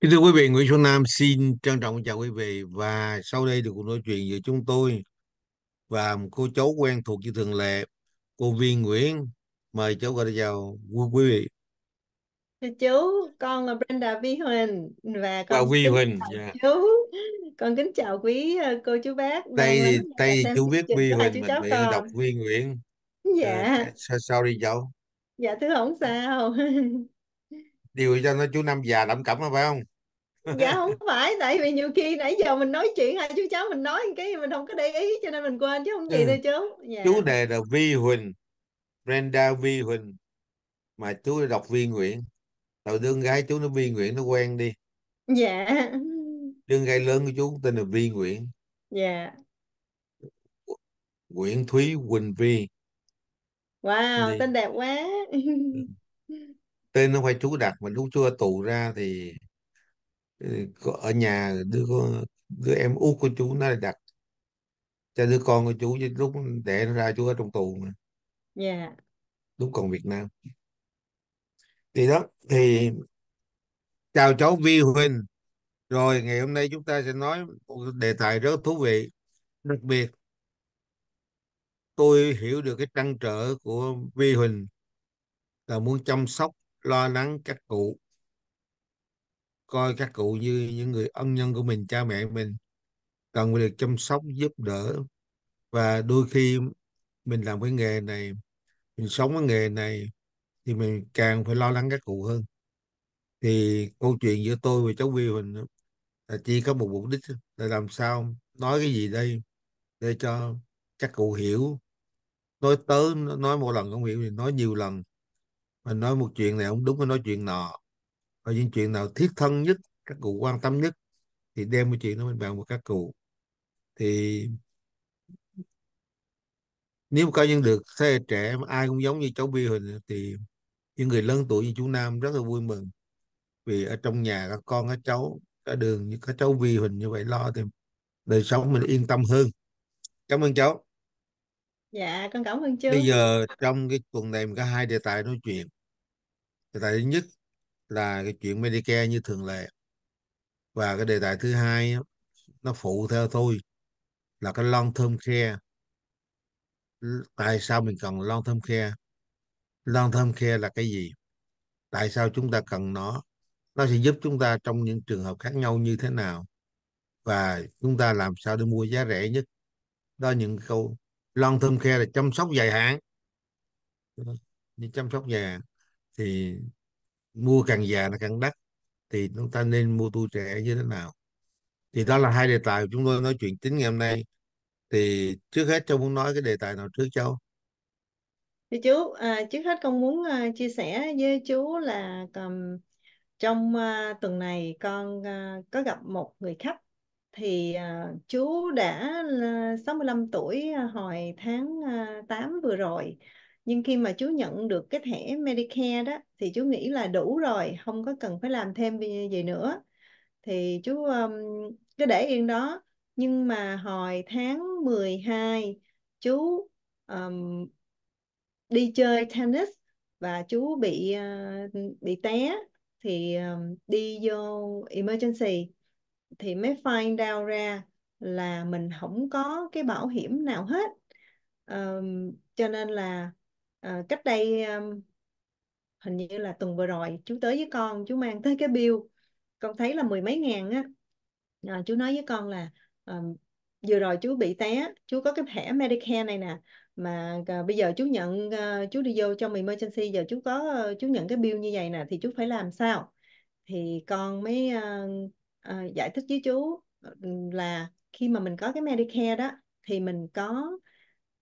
Kính thưa quý vị, Nguyễn Xuân Nam xin trân trọng chào quý vị và sau đây thì cuộc nói chuyện giữa chúng tôi và một cô cháu quen thuộc như thường lệ, cô Viên Nguyễn. Mời cháu gọi chào quý vị. Thưa chú, con là Brenda Vi Huỳnh và con à, Vi Huỳnh, dạ. chú. Con kính chào quý ờ, cô chú bác. tay thì đây chú biết Vi Huỳnh mình bị đọc Vi Nguyễn. Dạ. Uh, sorry cháu. Dạ thứ không sao. điều cho nó chú năm già lẩm cẩm phải không dạ không phải tại vì nhiều khi nãy giờ mình nói chuyện hai chú cháu mình nói cái mình không có để ý cho nên mình quên chứ không gì ừ. đâu chú dạ. chú đề là Vi Huỳnh Brenda Vi Huỳnh mà chú đọc Vi Nguyễn tao đương gái chú nó Vi Nguyễn nó quen đi dạ đương gái lớn của chú tên là Vi Nguyễn dạ Nguyễn Thúy Huỳnh Vi wow Đi. tên đẹp quá ừ. tên nó phải chú đặt mà lúc chưa tù ra thì Ừ, ở nhà đứa con, đứa em út của chú nó đặt cho đứa con của chú lúc đẻ nó ra chú ở trong tù mà yeah. Dạ. lúc còn Việt Nam thì đó thì chào cháu Vi Huỳnh rồi ngày hôm nay chúng ta sẽ nói một đề tài rất thú vị đặc biệt tôi hiểu được cái trăn trở của Vi Huỳnh là muốn chăm sóc lo lắng các cụ coi các cụ như những người ân nhân của mình cha mẹ mình cần phải được chăm sóc giúp đỡ và đôi khi mình làm cái nghề này mình sống cái nghề này thì mình càng phải lo lắng các cụ hơn thì câu chuyện giữa tôi và cháu Vi Huỳnh là chỉ có một mục đích là làm sao nói cái gì đây để cho các cụ hiểu nói tới nói một lần không hiểu thì nói nhiều lần mình nói một chuyện này không đúng nói chuyện nọ và những chuyện nào thiết thân nhất các cụ quan tâm nhất thì đem cái chuyện đó mình bàn với các cụ thì nếu mà coi như được thế hệ trẻ mà ai cũng giống như cháu Bi Huỳnh thì những người lớn tuổi như chú Nam rất là vui mừng vì ở trong nhà các con các cháu cả đường như các cháu Vi Huỳnh như vậy lo thì đời sống mình yên tâm hơn cảm ơn cháu dạ con cảm ơn chú bây giờ trong cái tuần này mình có hai đề tài nói chuyện đề tài thứ nhất là cái chuyện Medicare như thường lệ và cái đề tài thứ hai nó phụ theo tôi là cái long term care tại sao mình cần long term care long term care là cái gì tại sao chúng ta cần nó nó sẽ giúp chúng ta trong những trường hợp khác nhau như thế nào và chúng ta làm sao để mua giá rẻ nhất đó những câu long term care là chăm sóc dài hạn như chăm sóc dài hạn thì mua càng già nó càng đắt thì chúng ta nên mua tu trẻ như thế nào thì đó là hai đề tài chúng tôi nói chuyện chính ngày hôm nay thì trước hết cháu muốn nói cái đề tài nào trước cháu thưa chú à, trước hết con muốn uh, chia sẻ với chú là um, trong uh, tuần này con uh, có gặp một người khách thì uh, chú đã uh, 65 tuổi uh, hồi tháng uh, 8 vừa rồi nhưng khi mà chú nhận được cái thẻ Medicare đó thì chú nghĩ là đủ rồi không có cần phải làm thêm gì nữa thì chú um, cứ để yên đó nhưng mà hồi tháng 12 chú um, đi chơi tennis và chú bị uh, bị té thì um, đi vô emergency thì mới find out ra là mình không có cái bảo hiểm nào hết um, cho nên là à, cách đây um, hình như là tuần vừa rồi chú tới với con chú mang tới cái bill con thấy là mười mấy ngàn á à, chú nói với con là um, vừa rồi chú bị té chú có cái thẻ Medicare này nè mà à, bây giờ chú nhận uh, chú đi vô trong emergency giờ chú có uh, chú nhận cái bill như vậy nè thì chú phải làm sao thì con mới uh, uh, giải thích với chú là khi mà mình có cái Medicare đó thì mình có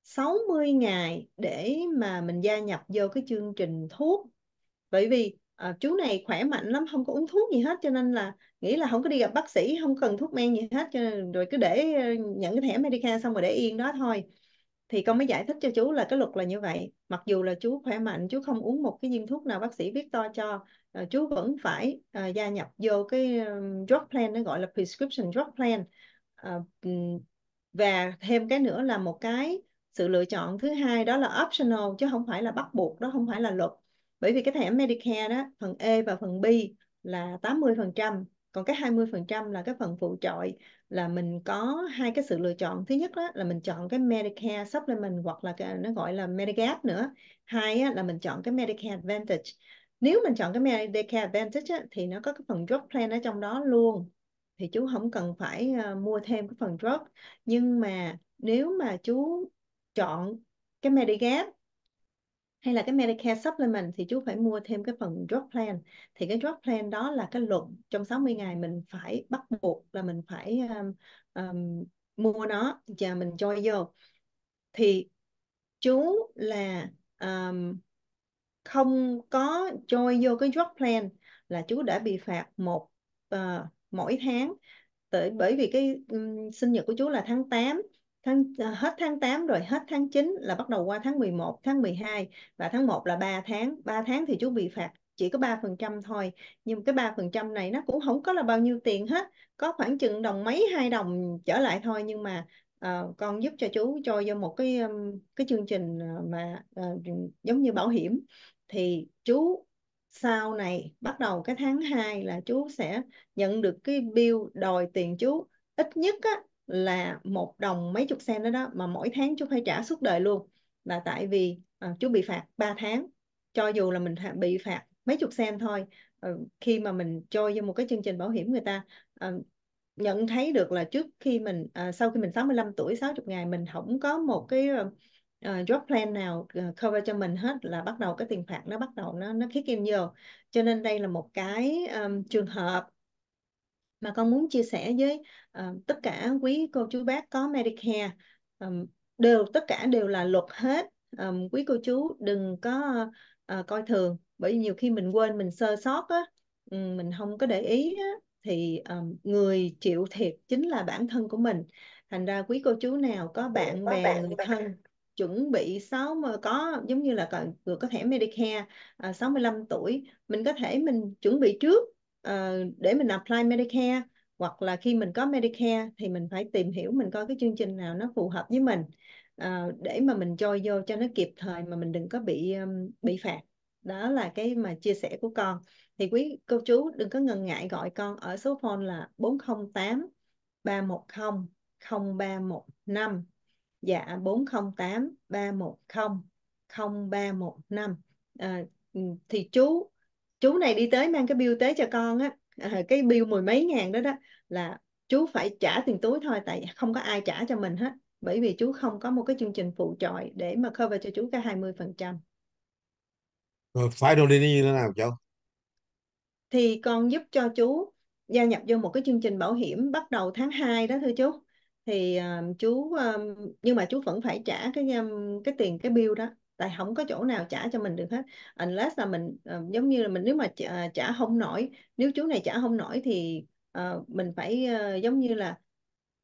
60 ngày để mà mình gia nhập vô cái chương trình thuốc bởi vì à, chú này khỏe mạnh lắm không có uống thuốc gì hết cho nên là nghĩ là không có đi gặp bác sĩ không cần thuốc men gì hết cho nên rồi cứ để ờ, nhận cái thẻ Medica xong rồi để yên đó thôi thì con mới giải thích cho chú là cái luật là như vậy mặc dù là chú khỏe mạnh chú không uống một cái viên thuốc nào bác sĩ viết to cho ờ, chú vẫn phải à, gia nhập vô cái drug plan nó gọi là prescription drug plan à, và thêm cái nữa là một cái sự lựa chọn thứ hai đó là optional chứ không phải là bắt buộc đó không phải là luật bởi vì cái thẻ Medicare đó phần E và phần B là 80% còn cái 20% là cái phần phụ trội là mình có hai cái sự lựa chọn thứ nhất đó là mình chọn cái Medicare Supplement hoặc là cái, nó gọi là Medigap nữa hai á, là mình chọn cái Medicare Advantage nếu mình chọn cái Medicare Advantage á, thì nó có cái phần drug plan ở trong đó luôn thì chú không cần phải uh, mua thêm cái phần drug nhưng mà nếu mà chú chọn cái Medigap hay là cái Medicare Supplement thì chú phải mua thêm cái phần drug plan thì cái drug plan đó là cái luật trong 60 ngày mình phải bắt buộc là mình phải um, um, mua nó và mình cho vô thì chú là um, không có cho vô cái drug plan là chú đã bị phạt một uh, mỗi tháng bởi vì cái um, sinh nhật của chú là tháng 8 tháng ờ, hết tháng 8 rồi hết tháng 9 là bắt đầu qua tháng 11, tháng 12 và tháng 1 là 3 tháng. 3 tháng thì chú bị phạt chỉ có 3% thôi. Nhưng cái 3% này nó cũng không có là bao nhiêu tiền hết, có khoảng chừng đồng mấy hai đồng trở lại thôi nhưng mà uh, con giúp cho chú cho vô một cái um, cái chương trình ờ, mà uh, giống như bảo hiểm thì chú sau này bắt đầu cái tháng 2 là chú sẽ nhận được cái bill đòi tiền chú ít nhất á, là một đồng mấy chục sen đó đó mà mỗi tháng chú phải trả suốt đời luôn là tại vì à, chú bị phạt 3 tháng cho dù là mình bị phạt mấy chục sen thôi à, khi mà mình trôi vô một cái chương trình bảo hiểm người ta à, nhận thấy được là trước khi mình à, sau khi mình 65 tuổi 60 ngày mình không có một cái uh, job plan nào cover cho mình hết là bắt đầu cái tiền phạt nó bắt đầu nó nó kick in vô cho nên đây là một cái um, trường hợp mà con muốn chia sẻ với uh, tất cả quý cô chú bác có Medicare um, đều tất cả đều là luật hết um, quý cô chú đừng có uh, coi thường bởi vì nhiều khi mình quên mình sơ sót á ừ, mình không có để ý á, thì um, người chịu thiệt chính là bản thân của mình thành ra quý cô chú nào có ừ, bạn có bè bạn, người thân chuẩn bị 6 mà có giống như là người có, thẻ Medicare à, uh, 65 tuổi mình có thể mình chuẩn bị trước Ờ, để mình apply Medicare hoặc là khi mình có Medicare thì mình phải tìm hiểu mình coi cái chương trình nào nó phù hợp với mình uh, để mà mình cho vô cho nó kịp thời mà mình đừng có bị um, bị phạt đó là cái mà chia sẻ của con thì quý cô chú đừng có ngần ngại gọi con ở số phone là 408 310 0315 dạ 408 310 0315 à, thì chú chú này đi tới mang cái bill tới cho con á ờ, cái bill mười mấy ngàn đó đó là chú phải trả tiền túi thôi tại không có ai trả cho mình hết bởi vì chú không có một cái chương trình phụ trội để mà cover cho chú cái 20 phần trăm phải final đi như thế nào cháu thì con giúp cho chú gia nhập vô một cái chương trình bảo hiểm bắt đầu tháng 2 đó thưa chú thì uh, chú uh, nhưng mà chú vẫn phải trả cái um, cái tiền cái bill đó tại không có chỗ nào trả cho mình được hết unless là mình uh, giống như là mình nếu mà trả, ờ, trả không nổi nếu chú này trả không nổi thì uh, mình phải uh, giống như là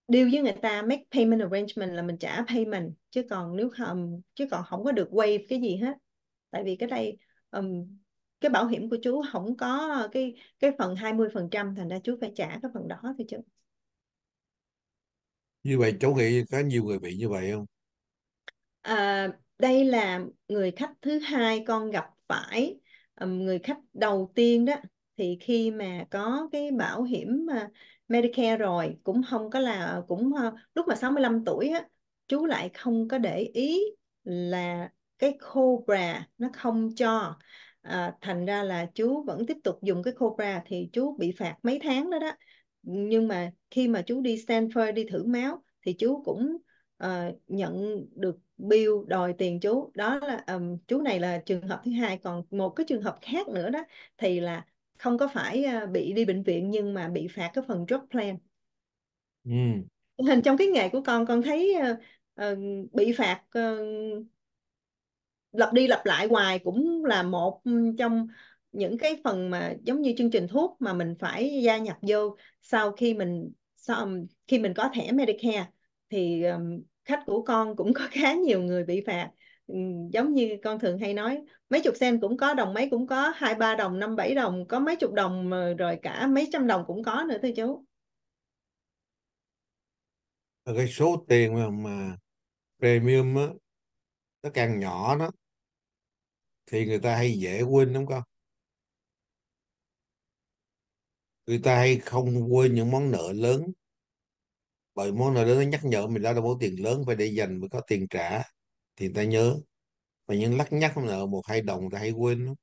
deal với người ta make payment arrangement là mình trả payment chứ còn nếu không chứ còn không có được waive cái gì hết tại vì cái đây um, cái bảo hiểm của chú không có cái cái phần 20 phần trăm thành ra chú phải trả cái phần đó thôi chứ như vậy cháu nghĩ có nhiều người bị như vậy không à, đây là người khách thứ hai con gặp phải người khách đầu tiên đó thì khi mà có cái bảo hiểm à, Medicare rồi cũng không có là cũng à, lúc mà 65 tuổi á chú lại không có để ý là cái Cobra nó không cho à, thành ra là chú vẫn tiếp tục dùng cái Cobra thì chú bị phạt mấy tháng đó đó nhưng mà khi mà chú đi Stanford đi thử máu thì chú cũng Ờ, nhận được bill đòi tiền chú đó là um, chú này là trường hợp thứ hai còn một cái trường hợp khác nữa đó thì là không có phải uh, bị đi bệnh viện nhưng mà bị phạt cái phần drug plan ừ. hình trong cái nghề của con con thấy uh, uh, bị phạt uh, lặp đi lặp lại hoài cũng là một trong những cái phần mà giống như chương trình thuốc mà mình phải gia nhập vô sau khi mình sau khi mình có thẻ Medicare thì khách của con cũng có khá nhiều người bị phạt ừ, giống như con thường hay nói mấy chục sen cũng có đồng mấy cũng có hai ba đồng năm bảy đồng có mấy chục đồng rồi cả mấy trăm đồng cũng có nữa thưa chú cái số tiền mà, mà premium á nó càng nhỏ đó thì người ta hay dễ quên đúng không người ta hay không quên những món nợ lớn bởi món nợ đó nó nhắc nhở mình đã bỏ tiền lớn phải để dành mới có tiền trả thì ta nhớ và những lắc nhắc nợ một hai đồng ta hay quên lắm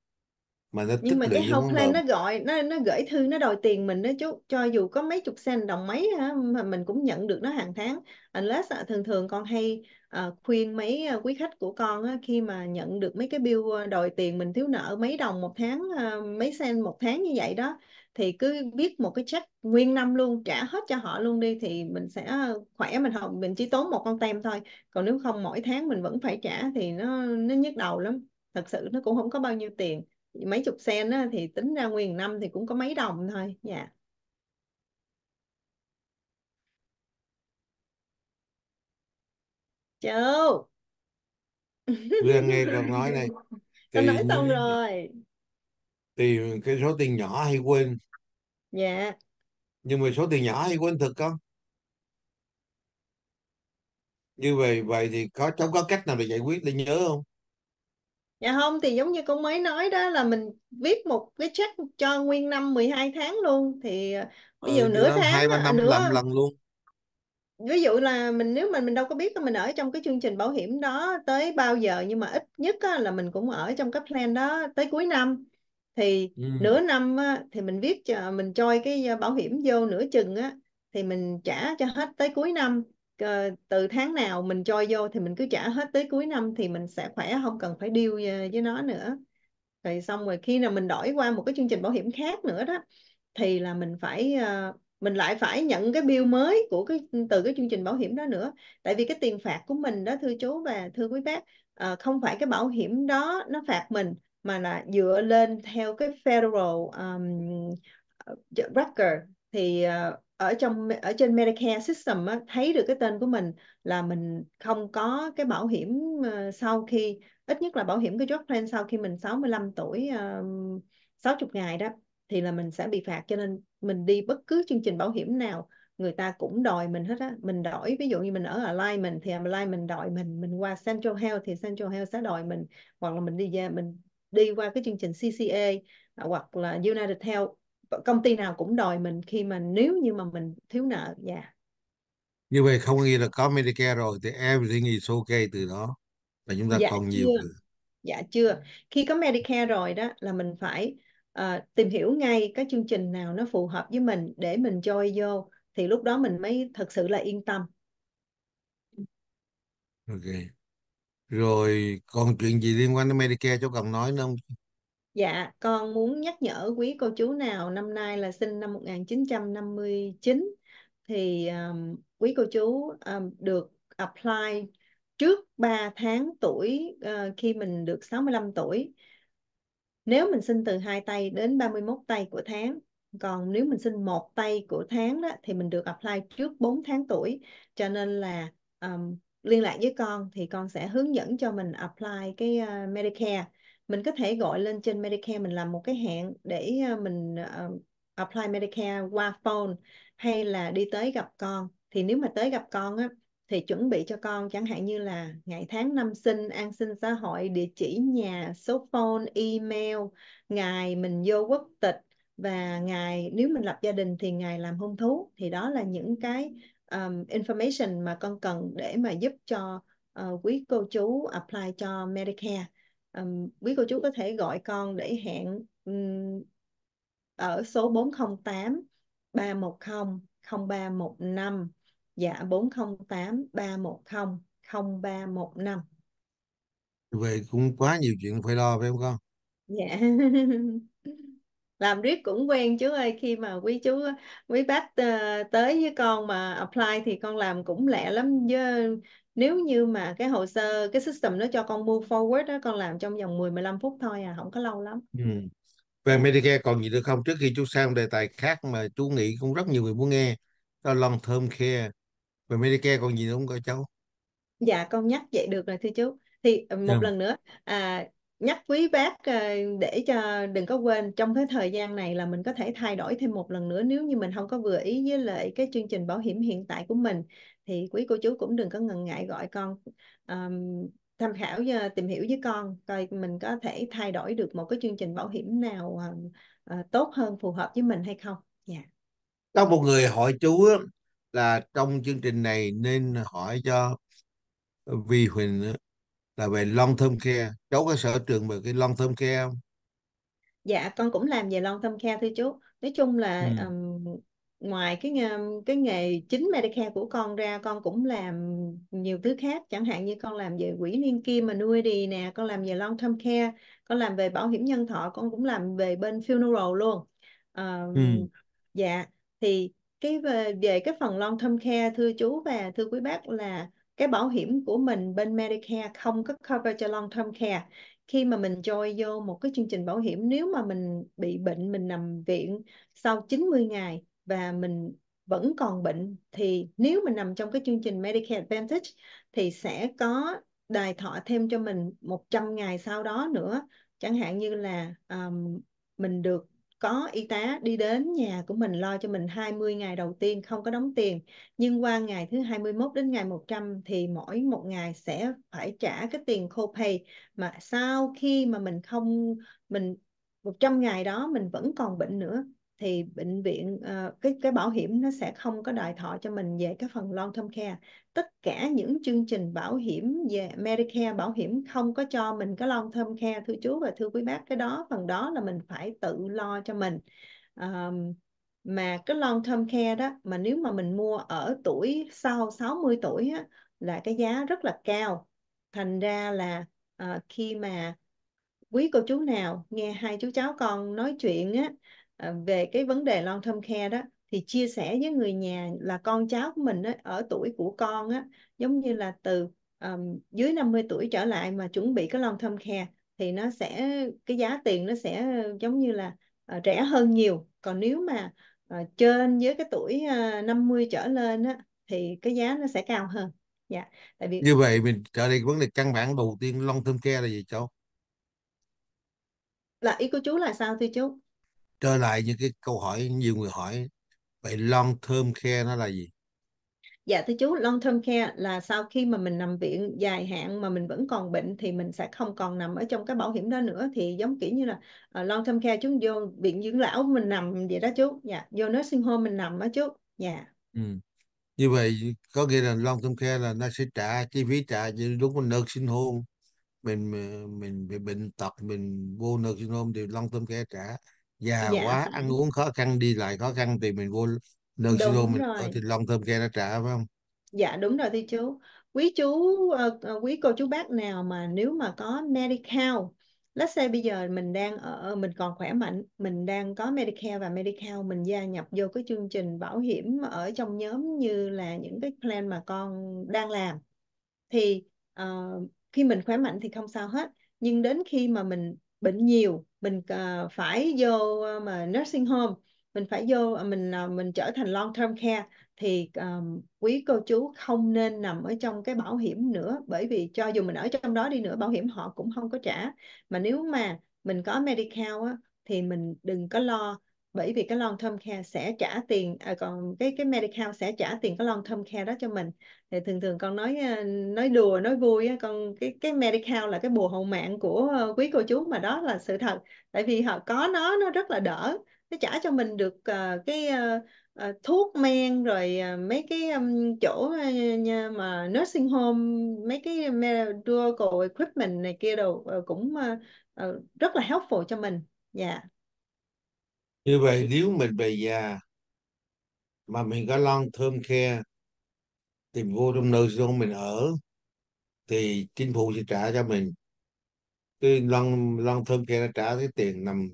mà nó nhưng mà cái home plan nó gọi nó nó gửi thư nó đòi tiền mình đó chú cho dù có mấy chục sen đồng mấy hả mà mình cũng nhận được nó hàng tháng unless thường thường con hay uh, khuyên mấy à, quý khách của con á, khi mà nhận được mấy cái bill à, đòi tiền mình thiếu nợ mấy đồng một tháng uh, mấy sen một tháng như vậy đó thì cứ viết một cái check nguyên năm luôn trả hết cho họ luôn đi thì mình sẽ khỏe mình học mình chỉ tốn một con tem thôi còn nếu không mỗi tháng mình vẫn phải trả thì nó nó nhức đầu lắm thật sự nó cũng không có bao nhiêu tiền mấy chục sen á, thì tính ra nguyên năm thì cũng có mấy đồng thôi dạ yeah. Châu Vương nghe con nói này thì... con nói xong rồi thì cái số tiền nhỏ hay quên dạ nhưng mà số tiền nhỏ hay quên thực không như vậy vậy thì có cháu có cách nào để giải quyết để nhớ không dạ không thì giống như con mới nói đó là mình viết một cái check cho nguyên năm 12 tháng luôn thì ờ, ví ừ, dụ ừ, nửa tháng hai ba năm nửa làm lần luôn ví dụ là mình nếu mà mình đâu có biết là mình ở trong cái chương trình bảo hiểm đó tới bao giờ nhưng mà ít nhất là mình cũng ở trong cái plan đó tới cuối năm thì ừ. nửa năm á, thì mình viết cho mình choi cái ờ, bảo hiểm vô nửa chừng á thì mình trả cho hết tới cuối năm từ tháng nào mình choi vô thì mình cứ trả hết tới cuối năm thì mình sẽ khỏe không cần phải điêu ờ, với nó nữa rồi xong rồi khi nào mình đổi qua một cái chương trình bảo hiểm khác nữa đó thì là mình phải ờ, mình lại phải nhận cái bill mới của cái từ cái chương trình bảo hiểm đó nữa tại vì cái tiền phạt của mình đó thưa chú và thưa quý bác không phải cái bảo hiểm đó nó phạt mình mà là dựa lên theo cái federal um, ờ, record thì uh, ở trong ở trên Medicare system á, thấy được cái tên của mình là mình không có cái bảo hiểm uh, sau khi ít nhất là bảo hiểm cái job plan sau khi mình 65 tuổi uh, 60 ngày đó thì là mình sẽ bị phạt cho nên mình đi bất cứ chương trình bảo hiểm nào người ta cũng đòi mình hết á mình đổi ví dụ như mình ở Alignment thì Alignment đòi mình mình qua Central Health thì Central Health sẽ đòi mình hoặc là mình đi về mình đi qua cái chương trình CCA à, hoặc là United Health công ty nào cũng đòi mình khi mà nếu như mà mình thiếu nợ dạ yeah. như vậy không nghĩa là có Medicare rồi thì everything is okay từ đó và chúng ta dạ, còn nhiều chưa. dạ chưa khi có Medicare rồi đó là mình phải uh, tìm hiểu ngay cái chương trình nào nó phù hợp với mình để mình join vô thì lúc đó mình mới thật sự là yên tâm ok rồi còn chuyện gì liên quan đến Medicare cháu cần nói nữa không Dạ, con muốn nhắc nhở quý cô chú nào năm nay là sinh năm 1959 thì um, quý cô chú um, được apply trước 3 tháng tuổi uh, khi mình được 65 tuổi. Nếu mình sinh từ hai tay đến 31 tay của tháng, còn nếu mình sinh một tay của tháng đó thì mình được apply trước 4 tháng tuổi. Cho nên là um, liên lạc với con thì con sẽ hướng dẫn cho mình apply cái uh, Medicare mình có thể gọi lên trên Medicare mình làm một cái hẹn để ờ, mình uh, apply Medicare qua phone hay là đi tới gặp con thì nếu mà tới gặp con á thì chuẩn bị cho con chẳng hạn như là ngày tháng năm sinh, an sinh xã hội, địa chỉ nhà, số phone, email, ngày mình vô quốc tịch và ngày nếu mình lập gia đình thì ngày làm hôn thú thì đó là những cái um, information mà con cần để mà giúp cho uh, quý cô chú apply cho Medicare um, quý cô chú có thể gọi con để hẹn um, ở số 408 310 0315 dạ 408 310 0315 về cũng quá nhiều chuyện phải lo phải không con dạ yeah. làm riết cũng quen chú ơi khi mà quý chú quý bác ờ, tới với con mà apply thì con làm cũng lẹ lắm với nếu như mà cái hồ sơ cái system nó cho con move forward đó con làm trong vòng 10 15 phút thôi à không có lâu lắm. Ừ. Về Medicare còn gì nữa không trước khi chú sang đề tài khác mà chú nghĩ cũng rất nhiều người muốn nghe đó long term care về Medicare còn gì nữa không cô cháu? Dạ con nhắc vậy được rồi thưa chú. Thì ờ, một yeah. Dạ. lần nữa à nhắc quý bác ờ, để cho đừng có quên trong cái thời gian này là mình có thể thay đổi thêm một lần nữa nếu như mình không có vừa ý với lại cái chương trình bảo hiểm hiện tại của mình thì quý cô chú cũng đừng có ngần ngại gọi con um, tham khảo và tìm hiểu với con coi mình có thể thay đổi được một cái chương trình bảo hiểm nào uh, tốt hơn phù hợp với mình hay không dạ yeah. có một người hỏi chú là trong chương trình này nên hỏi cho vì huỳnh là về long term khe cháu có sở trường về cái long term khe. không dạ con cũng làm về long term khe thưa chú nói chung là ừ. um, ngoài cái cái nghề chính Medicare của con ra con cũng làm nhiều thứ khác chẳng hạn như con làm về quỹ liên kim mà nuôi đi nè con làm về long term khe, con làm về bảo hiểm nhân thọ con cũng làm về bên funeral luôn uh, ừ. dạ thì cái về, về cái phần long thâm khe thưa chú và thưa quý bác là cái bảo hiểm của mình bên Medicare không có cover cho long term care khi mà mình join vô một cái chương trình bảo hiểm nếu mà mình bị bệnh mình nằm viện sau 90 ngày và mình vẫn còn bệnh thì nếu mình nằm trong cái chương trình Medicare Advantage thì sẽ có đài thọ thêm cho mình 100 ngày sau đó nữa chẳng hạn như là um, mình được có y tá đi đến nhà của mình lo cho mình 20 ngày đầu tiên không có đóng tiền nhưng qua ngày thứ 21 đến ngày 100 thì mỗi một ngày sẽ phải trả cái tiền copay mà sau khi mà mình không mình 100 ngày đó mình vẫn còn bệnh nữa thì bệnh viện ờ, cái cái bảo hiểm nó sẽ không có đài thọ cho mình về cái phần long term care tất cả những chương trình bảo hiểm về Medicare bảo hiểm không có cho mình cái long term care thưa chú và thưa quý bác cái đó phần đó là mình phải tự lo cho mình um, mà cái long term care đó mà nếu mà mình mua ở tuổi sau 60 tuổi á, là cái giá rất là cao thành ra là uh, khi mà quý cô chú nào nghe hai chú cháu con nói chuyện á À, về cái vấn đề long term care đó thì chia sẻ với người nhà là con cháu của mình á, ở tuổi của con á giống như là từ um, dưới 50 tuổi trở lại mà chuẩn bị cái long term care thì nó sẽ cái giá tiền nó sẽ giống như là uh, rẻ hơn nhiều còn nếu mà uh, trên với cái tuổi uh, ờ, 50 trở lên á thì cái giá nó sẽ cao hơn dạ tại vì như vậy mình trở đi vấn đề căn bản đầu tiên long term care là gì cháu là ý của chú là sao thưa chú trở lại những cái câu hỏi nhiều người hỏi vậy long term care nó là gì dạ thưa chú long term care là sau khi mà mình nằm viện dài hạn mà mình vẫn còn bệnh thì mình sẽ không còn nằm ở trong cái bảo hiểm đó nữa thì giống kiểu như là uh, long term care chúng vô viện dưỡng lão mình nằm vậy đó chú dạ vô nursing home mình nằm đó chú dạ ừ. như vậy có nghĩa là long term care là nó sẽ trả chi phí trả như đúng là nursing home mình mình bị bệnh tật mình vô nursing home thì long term care trả già dạ. quá ăn uống khó khăn đi lại khó khăn thì mình vô đơn siro Đúng mình có thì long thơm care nó trả phải không Dạ đúng rồi thưa chú. Quý chú ờ, ờ quý cô chú bác nào mà nếu mà có Medi-Cal, let's say bây giờ mình đang ở ờ, mình còn khỏe mạnh, mình đang có Medicare và Medicare mình gia nhập vô cái chương trình bảo hiểm ở trong nhóm như là những cái plan mà con đang làm thì ờ, khi mình khỏe mạnh thì không sao hết, nhưng đến khi mà mình bệnh nhiều mình uh, phải vô uh, mà nursing home mình phải vô ờ, mình uh, mình trở thành long term care thì um, quý cô chú không nên nằm ở trong cái bảo hiểm nữa bởi vì cho dù mình ở trong đó đi nữa bảo hiểm họ cũng không có trả mà nếu mà mình có medical á, thì mình đừng có lo bởi vì cái long term care sẽ trả tiền à, còn cái cái medical sẽ trả tiền cái long term care đó cho mình thì thường thường con nói à, nói đùa nói vui con cái cái medical là cái bùa hậu mạng của ờ, quý cô chú mà đó là sự thật tại vì họ có nó nó rất là đỡ nó trả cho mình được uh, cái uh, thuốc men rồi uh, mấy cái um, chỗ uh, mà nursing home mấy cái medical equipment này kia đồ uh, cũng uh, uh, rất là helpful cho mình dạ yeah như vậy nếu mình về già mà mình có lon thơm khe tìm vô trong nơi chúng mình ở thì chính phủ sẽ trả cho mình cái lon lon thơm khe nó trả cái tiền nằm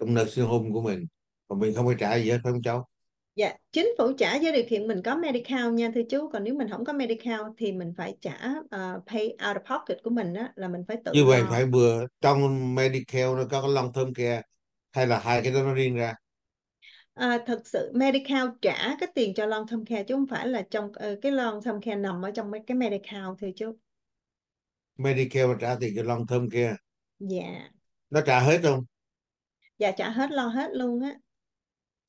trong nơi sinh hôn của mình còn mình không phải trả gì hết phải không cháu dạ chính phủ trả với điều kiện mình có medical nha thưa chú còn nếu mình không có medical thì mình phải trả uh, pay out of pocket của mình đó là mình phải tự như vậy lo. phải vừa trong medical nó có lon thơm khe hay là hai cái đó nó riêng ra À, thật sự medical trả cái tiền cho long term care chứ không phải là trong ờ, cái long term care nằm ở trong mấy cái medical thì chú medical mà trả tiền cho long term care dạ yeah. nó trả hết không dạ trả hết lo hết luôn á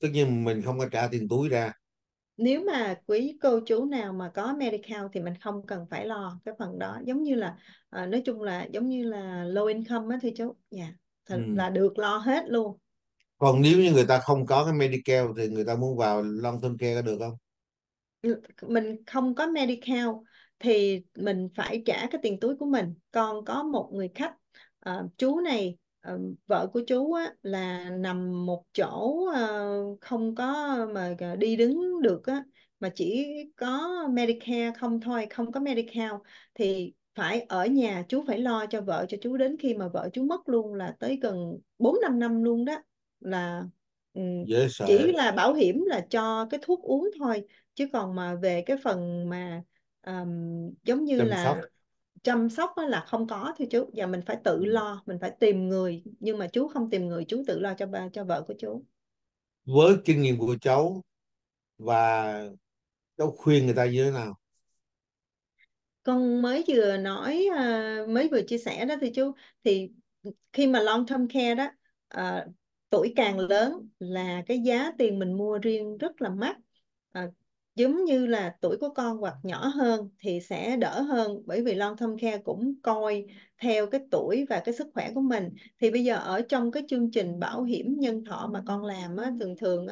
tất nhiên mình không có trả tiền túi ra nếu mà quý cô chú nào mà có medical thì mình không cần phải lo cái phần đó giống như là à, nói chung là giống như là low income á thì chú dạ yeah thì ừ. là được lo hết luôn còn nếu như người ta không có cái medical thì người ta muốn vào long term care có được không ừ, mình không có medical thì mình phải trả cái tiền túi của mình còn có một người khách uh, chú này uh, vợ của chú á, là nằm một chỗ uh, không có mà đi đứng được á, mà chỉ có Medicare không thôi không có Medicare thì phải ở nhà chú phải lo cho vợ cho chú đến khi mà vợ chú mất luôn là tới gần 4 5 năm luôn đó là ừ, Dễ sợ. chỉ là bảo hiểm là cho cái thuốc uống thôi chứ còn mà về cái phần mà um, giống như chăm là sóc chăm sóc là không có thưa chú và mình phải tự ừ. lo mình phải tìm người nhưng mà chú không tìm người chú tự lo cho ba cho vợ của chú với kinh nghiệm của cháu và cháu khuyên người ta như thế nào con mới vừa nói à, mới vừa chia sẻ đó thì chú thì khi mà long term care đó à, tuổi càng lớn là cái giá tiền mình mua riêng rất là mắc giống như là tuổi của con hoặc nhỏ hơn thì sẽ đỡ hơn bởi vì long thâm Khe cũng coi theo cái tuổi và cái sức khỏe của mình thì bây giờ ở trong cái chương trình bảo hiểm nhân thọ mà con làm á, thường thường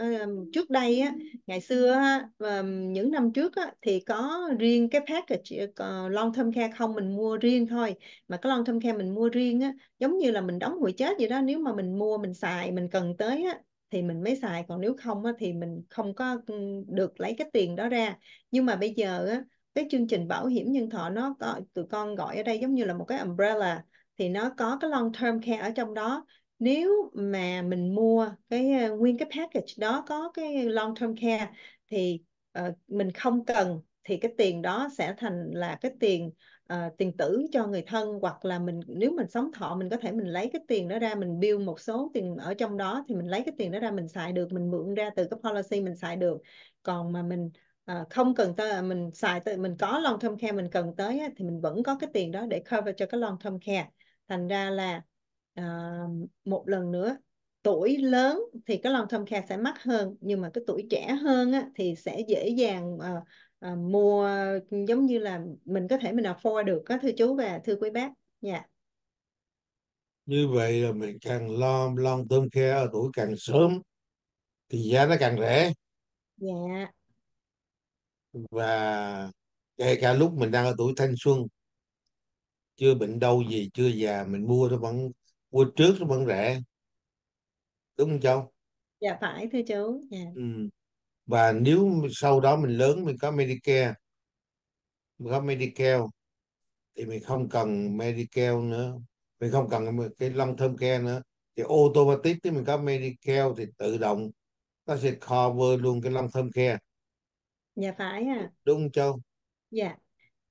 trước đây á, ngày xưa á, những năm trước á, thì có riêng cái package ờ, long thâm Khe không mình mua riêng thôi mà cái long thâm Khe mình mua riêng á, giống như là mình đóng hụi chết vậy đó nếu mà mình mua mình xài mình cần tới á, thì mình mới xài còn nếu không á, thì mình không có ừ, được lấy cái tiền đó ra nhưng mà bây giờ á, cái chương trình bảo hiểm nhân thọ nó có tụi con gọi ở đây giống như là một cái umbrella thì nó có cái long term care ở trong đó nếu mà mình mua cái ờ, nguyên cái package đó có cái long term care thì uh, mình không cần thì cái tiền đó sẽ thành là cái tiền Ờ, tiền tử cho người thân hoặc là mình nếu mình sống thọ mình có thể mình lấy cái tiền đó ra mình build một số tiền ở trong đó thì mình lấy cái tiền đó ra mình xài được mình mượn ra từ cái policy mình xài được còn mà mình uh, không cần tới à, mình xài tới mình có long term care mình cần tới thì mình vẫn có cái tiền đó để cover cho cái long term care thành ra là uh, một lần nữa tuổi lớn thì cái long term care sẽ mắc hơn nhưng mà cái tuổi trẻ hơn á, thì sẽ dễ dàng uh, à, mua giống như là mình có thể mình afford được có thưa chú và thưa quý bác nha. Dạ. yeah. như vậy là mình càng lo lo tôm khe ở tuổi càng sớm thì giá nó càng rẻ dạ yeah. và kể cả lúc mình đang ở tuổi thanh xuân chưa bệnh đau gì chưa già mình mua nó vẫn mua trước nó vẫn rẻ đúng không cháu dạ phải thưa chú dạ yeah. ừ và nếu sau đó mình lớn mình có Medicare mình có Medicare thì mình không cần Medicare nữa mình không cần cái long thơm care nữa thì automatic nếu mình có Medicare thì tự động nó sẽ cover luôn cái long thơm care dạ phải à đúng châu dạ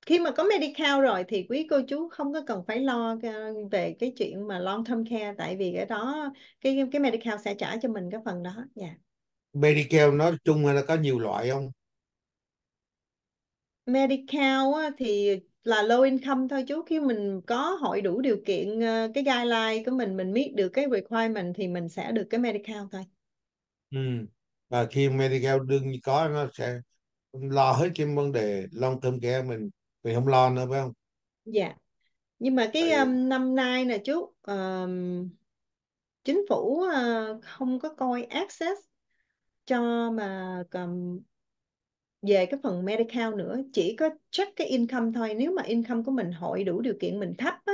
khi mà có medical rồi thì quý cô chú không có cần phải lo ờ, về cái chuyện mà long term care tại vì cái đó cái cái medical sẽ trả cho mình cái phần đó dạ yeah. Medicare nói chung hay là có nhiều loại không? Medicare á, thì là low income thôi chú khi mình có hội đủ điều kiện ờ, cái guideline của mình mình meet được cái requirement thì mình sẽ được cái Medicare thôi ừ. và khi Medicare đương nhiên có nó sẽ lo hết cái vấn đề long term care mình mình không lo nữa phải không dạ nhưng mà cái Đấy. um, năm nay nè chú um, chính phủ uh, không có coi access cho mà um, về cái phần medical nữa chỉ có check cái income thôi nếu mà income của mình hội đủ điều kiện mình thấp á,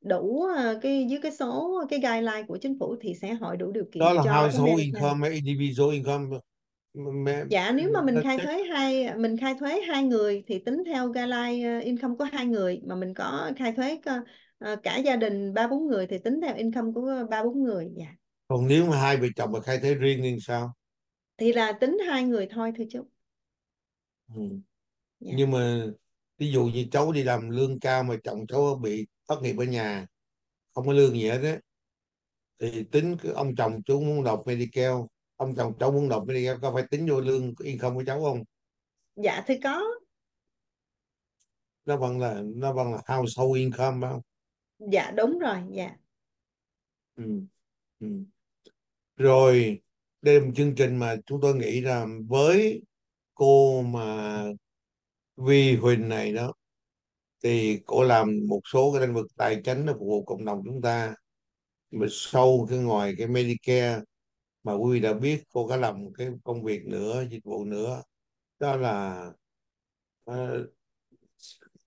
đủ ờ, cái dưới cái số cái guideline của chính phủ thì sẽ hội đủ điều kiện đó là cho household income individual income dạ nếu mà mình khai thuế hai mình khai thuế hai người thì tính theo guideline ờ, income của hai người mà mình có khai thuế ờ, cả gia đình ba bốn người thì tính theo income của ba bốn người dạ còn nếu mà hai vợ chồng mà khai thuế riêng thì sao thì là tính hai người thôi thưa chú ừ. dạ. nhưng mà ví dụ như cháu đi làm lương cao mà chồng cháu bị thất nghiệp ở nhà không có lương gì hết á thì tính ông chồng chú muốn đọc Medicare ông chồng cháu muốn đọc Medicare có phải tính vô lương income của cháu không dạ thì có nó vẫn là nó vẫn là household income không dạ đúng rồi dạ ừ. Ừ. rồi đây là một chương trình mà chúng tôi nghĩ là với cô mà Vi Huỳnh này đó thì cô làm một số cái lĩnh vực tài chính để phục vụ cộng đồng chúng ta mà sâu cái ngoài cái Medicare mà Quy đã biết cô có làm cái công việc nữa dịch vụ nữa đó là ờ,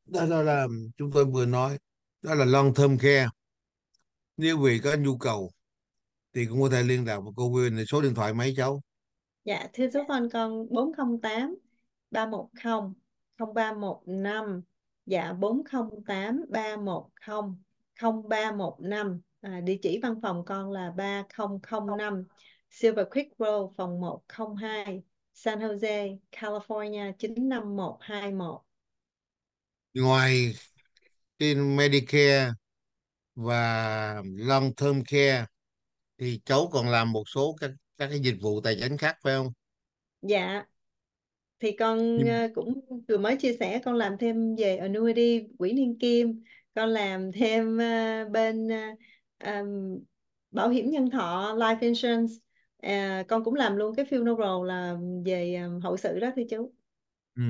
đó, đó là chúng tôi vừa nói đó là long term care nếu vì có nhu cầu thì cũng có thể liên lạc với cô Quyên số điện thoại mấy cháu dạ thưa số con con 408 310 0315 dạ 408 310 0315 à, địa chỉ văn phòng con là 3005 Silver Creek Road phòng 102 San Jose California 95121 ngoài tin Medicare và long term care thì cháu còn làm một số các các cái dịch vụ tài chính khác phải không? Dạ, thì con Nhưng... Ờ, cũng vừa mới chia sẻ con làm thêm về annuity quỹ niên kim, con làm thêm ờ, bên ờ, ờm, bảo hiểm nhân thọ life insurance, à, con cũng làm luôn cái funeral là về ờ, hậu sự đó thưa chú. Ừ.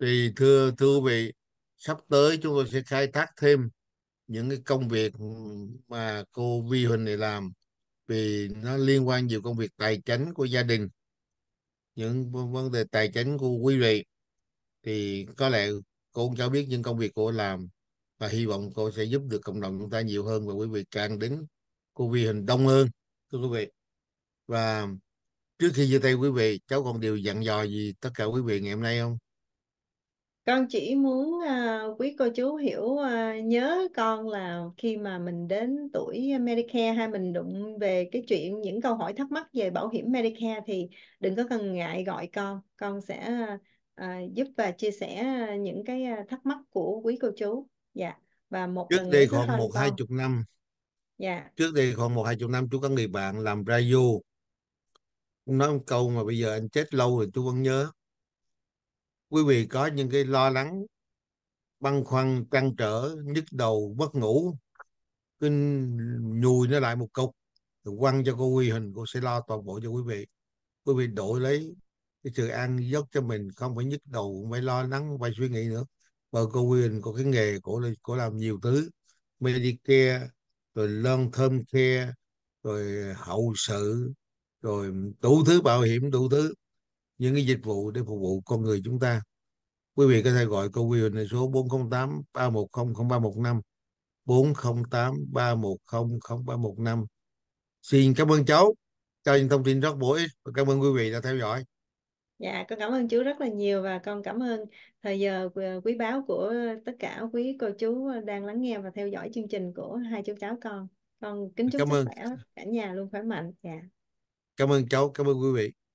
Thì thưa thưa quý vị, sắp tới chúng tôi sẽ khai thác thêm những cái công việc mà cô Vi Huỳnh này làm vì nó liên quan nhiều công việc tài chính của gia đình những vấn đề tài chính của quý vị thì có lẽ cô cũng cháu biết những công việc cô làm và hy vọng cô sẽ giúp được cộng đồng chúng ta nhiều hơn và quý vị càng đến cô vi hình đông hơn thưa quý vị và trước khi chia tay quý vị cháu còn điều dặn dò gì tất cả quý vị ngày hôm nay không con chỉ muốn à, quý cô chú hiểu à, nhớ con là khi mà mình đến tuổi Medicare hay mình đụng về cái chuyện những câu hỏi thắc mắc về bảo hiểm Medicare thì đừng có cần ngại gọi con con sẽ à, giúp và chia sẻ những cái à, thắc mắc của quý cô chú dạ và một trước đây còn một hai chục năm dạ trước đây còn một hai chục năm chú có người bạn làm radio nói một câu mà bây giờ anh chết lâu rồi chú vẫn nhớ quý vị có những cái lo lắng băn khoăn trăn trở nhức đầu mất ngủ cứ nhùi nó lại một cục quăng cho cô quy hình cô sẽ lo toàn bộ cho quý vị quý vị đổi lấy cái sự an giấc cho mình không phải nhức đầu không phải lo lắng không phải suy nghĩ nữa bởi cô quy hình có cái nghề cổ cổ làm nhiều thứ medicare rồi long term Khe, rồi hậu sự rồi đủ thứ bảo hiểm đủ thứ những cái dịch vụ để phục vụ con người chúng ta quý vị có thể gọi câu Quyền là số 408 310 0315 408 310 0315 xin cảm ơn cháu cho những thông tin rất bổ ích và cảm ơn quý vị đã theo dõi Dạ, con cảm ơn chú rất là nhiều và con cảm ơn thời giờ ờ, quý báo của tất cả quý cô chú đang lắng nghe và theo dõi chương trình của hai chú cháu con. Con kính chúc cảm sức ơn. khỏe cả nhà luôn khỏe mạnh. Dạ. Cảm ơn cháu, cảm ơn quý vị.